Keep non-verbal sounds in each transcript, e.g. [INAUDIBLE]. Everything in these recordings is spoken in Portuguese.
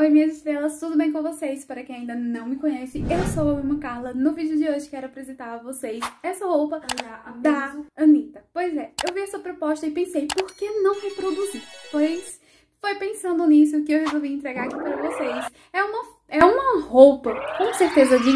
Oi minhas estrelas, tudo bem com vocês? Para quem ainda não me conhece, eu sou a Mima Carla. No vídeo de hoje quero apresentar a vocês essa roupa da Anitta. Pois é, eu vi essa proposta e pensei, por que não reproduzir? Pois foi pensando nisso que eu resolvi entregar aqui para vocês. É uma, é uma roupa, com certeza, de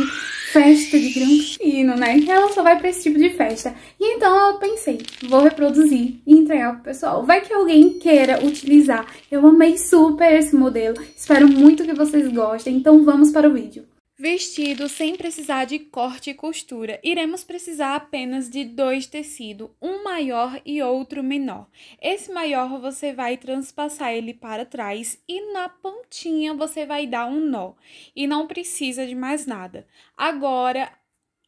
festa de Granfino, né? Que então, ela só vai pra esse tipo de festa. E então eu pensei, vou reproduzir e entregar pro pessoal. Vai que alguém queira utilizar. Eu amei super esse modelo. Espero muito que vocês gostem. Então vamos para o vídeo vestido sem precisar de corte e costura. Iremos precisar apenas de dois tecidos, um maior e outro menor. Esse maior você vai transpassar ele para trás e na pontinha você vai dar um nó. E não precisa de mais nada. Agora,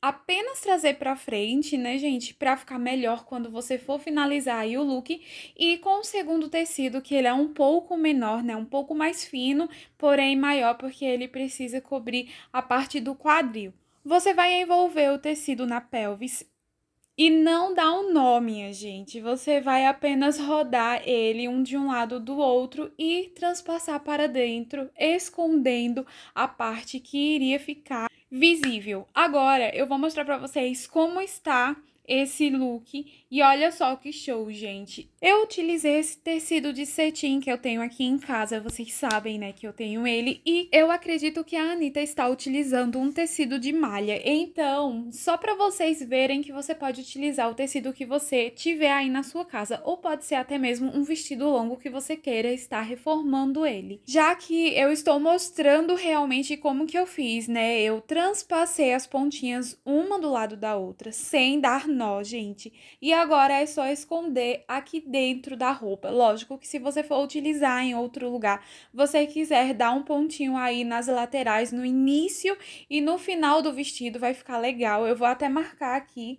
apenas trazer para frente, né, gente, para ficar melhor quando você for finalizar aí o look e com o segundo tecido que ele é um pouco menor, né, um pouco mais fino, porém maior porque ele precisa cobrir a parte do quadril. Você vai envolver o tecido na pelvis e não dá um nome, minha gente. Você vai apenas rodar ele um de um lado do outro e transpassar para dentro, escondendo a parte que iria ficar visível. Agora eu vou mostrar para vocês como está esse look. E olha só que show, gente. Eu utilizei esse tecido de cetim que eu tenho aqui em casa, vocês sabem, né, que eu tenho ele. E eu acredito que a Anitta está utilizando um tecido de malha. Então, só para vocês verem que você pode utilizar o tecido que você tiver aí na sua casa. Ou pode ser até mesmo um vestido longo que você queira estar reformando ele. Já que eu estou mostrando realmente como que eu fiz, né, eu transpassei as pontinhas uma do lado da outra, sem dar nó, gente. E agora é só esconder aqui dentro da roupa. Lógico que se você for utilizar em outro lugar, você quiser dar um pontinho aí nas laterais, no início e no final do vestido, vai ficar legal. Eu vou até marcar aqui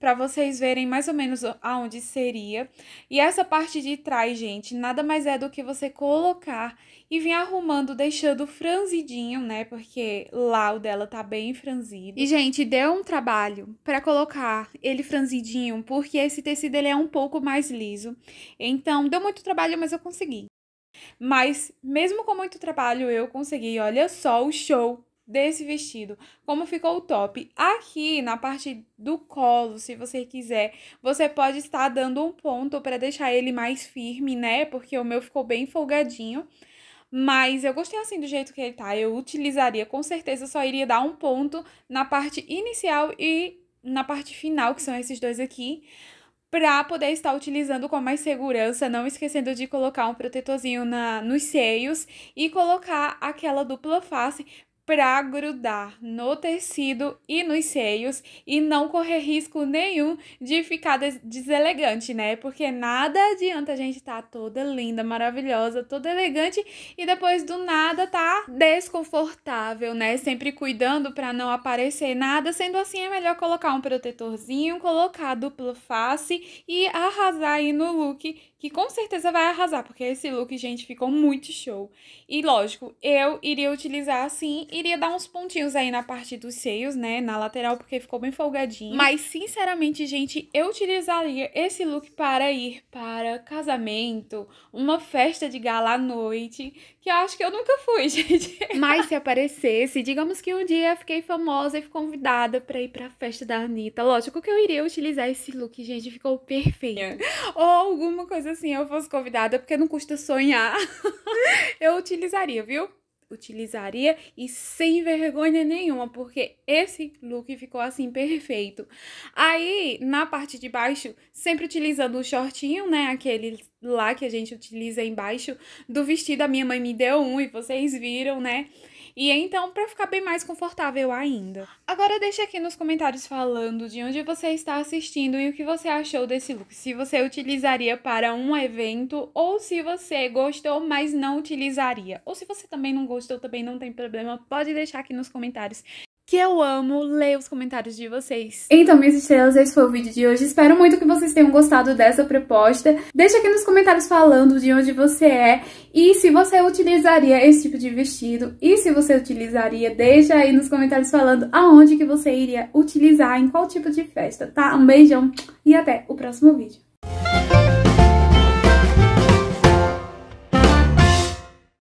para vocês verem mais ou menos aonde seria. E essa parte de trás, gente, nada mais é do que você colocar e vir arrumando, deixando franzidinho, né? Porque lá o dela tá bem franzido. E, gente, deu um trabalho para colocar ele franzidinho, porque esse tecido ele é um pouco mais liso. Então, deu muito trabalho, mas eu consegui. Mas, mesmo com muito trabalho, eu consegui. Olha só o show desse vestido, como ficou o top. Aqui na parte do colo, se você quiser, você pode estar dando um ponto para deixar ele mais firme, né? Porque o meu ficou bem folgadinho. Mas eu gostei assim do jeito que ele tá. Eu utilizaria, com certeza, só iria dar um ponto na parte inicial e na parte final, que são esses dois aqui, pra poder estar utilizando com mais segurança, não esquecendo de colocar um protetorzinho na, nos seios e colocar aquela dupla face para grudar no tecido e nos seios e não correr risco nenhum de ficar des deselegante, né? Porque nada adianta a gente estar tá toda linda, maravilhosa, toda elegante e depois do nada tá desconfortável, né? Sempre cuidando para não aparecer nada. Sendo assim, é melhor colocar um protetorzinho, colocar duplo face e arrasar aí no look que com certeza vai arrasar, porque esse look, gente, ficou muito show. E lógico, eu iria utilizar assim, iria dar uns pontinhos aí na parte dos seios, né, na lateral, porque ficou bem folgadinho. Mas, sinceramente, gente, eu utilizaria esse look para ir para casamento, uma festa de gala à noite, que eu acho que eu nunca fui, [LAUGHS] gente. Mas se aparecesse, digamos que um dia eu fiquei famosa e fui convidada para ir para a festa da Anitta, lógico que eu iria utilizar esse look, gente, ficou perfeito. É. Ou alguma coisa assim eu fosse convidada, porque não custa sonhar, [LAUGHS] eu utilizaria, viu? Utilizaria e sem vergonha nenhuma, porque esse look ficou assim perfeito. Aí, na parte de baixo, sempre utilizando o shortinho, né? Aquele lá que a gente utiliza embaixo do vestido. A minha mãe me deu um e vocês viram, né? E então, para ficar bem mais confortável ainda. Agora deixa aqui nos comentários falando de onde você está assistindo e o que você achou desse look. Se você utilizaria para um evento ou se você gostou, mas não utilizaria. Ou se você também não gostou, também não tem problema, pode deixar aqui nos comentários que eu amo ler os comentários de vocês. Então, minhas estrelas, esse foi o vídeo de hoje. Espero muito que vocês tenham gostado dessa proposta. Deixa aqui nos comentários falando de onde você é e se você utilizaria esse tipo de vestido e se você utilizaria, deixa aí nos comentários falando aonde que você iria utilizar, em qual tipo de festa, tá? Um beijão e até o próximo vídeo.